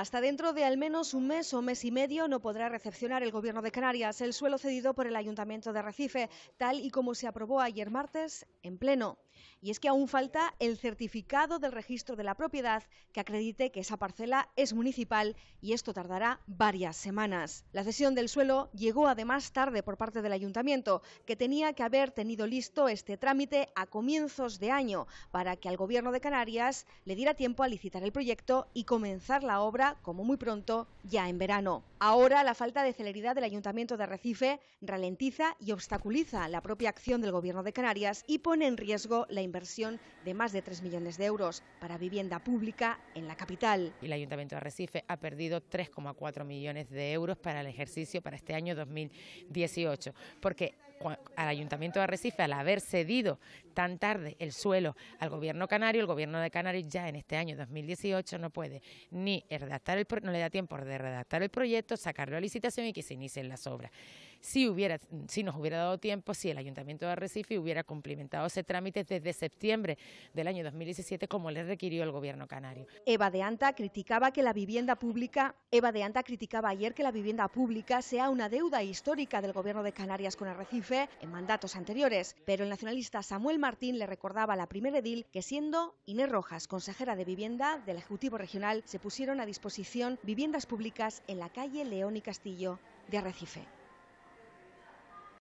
Hasta dentro de al menos un mes o mes y medio no podrá recepcionar el Gobierno de Canarias el suelo cedido por el Ayuntamiento de Recife, tal y como se aprobó ayer martes en pleno. Y es que aún falta el certificado del registro de la propiedad que acredite que esa parcela es municipal y esto tardará varias semanas. La cesión del suelo llegó además tarde por parte del ayuntamiento, que tenía que haber tenido listo este trámite a comienzos de año para que al gobierno de Canarias le diera tiempo a licitar el proyecto y comenzar la obra, como muy pronto, ya en verano. Ahora la falta de celeridad del Ayuntamiento de Recife ralentiza y obstaculiza la propia acción del Gobierno de Canarias y pone en riesgo la inversión de más de 3 millones de euros para vivienda pública en la capital. El Ayuntamiento de Recife ha perdido 3,4 millones de euros para el ejercicio para este año 2018, porque al Ayuntamiento de Arrecife al haber cedido tan tarde el suelo al gobierno canario, el gobierno de Canarias ya en este año 2018 no puede ni redactar el no le da tiempo de redactar el proyecto, sacarlo a licitación y que se inicien las obras. Si hubiera si nos hubiera dado tiempo, si el Ayuntamiento de Arrecife hubiera cumplimentado ese trámite desde septiembre del año 2017 como le requirió el gobierno canario. Eva de Anta criticaba que la vivienda pública, Eva de Anta criticaba ayer que la vivienda pública sea una deuda histórica del gobierno de Canarias con Arrecife en mandatos anteriores, pero el nacionalista Samuel Martín le recordaba a la primera edil que siendo Inés Rojas consejera de vivienda del Ejecutivo Regional se pusieron a disposición viviendas públicas en la calle León y Castillo de Arrecife.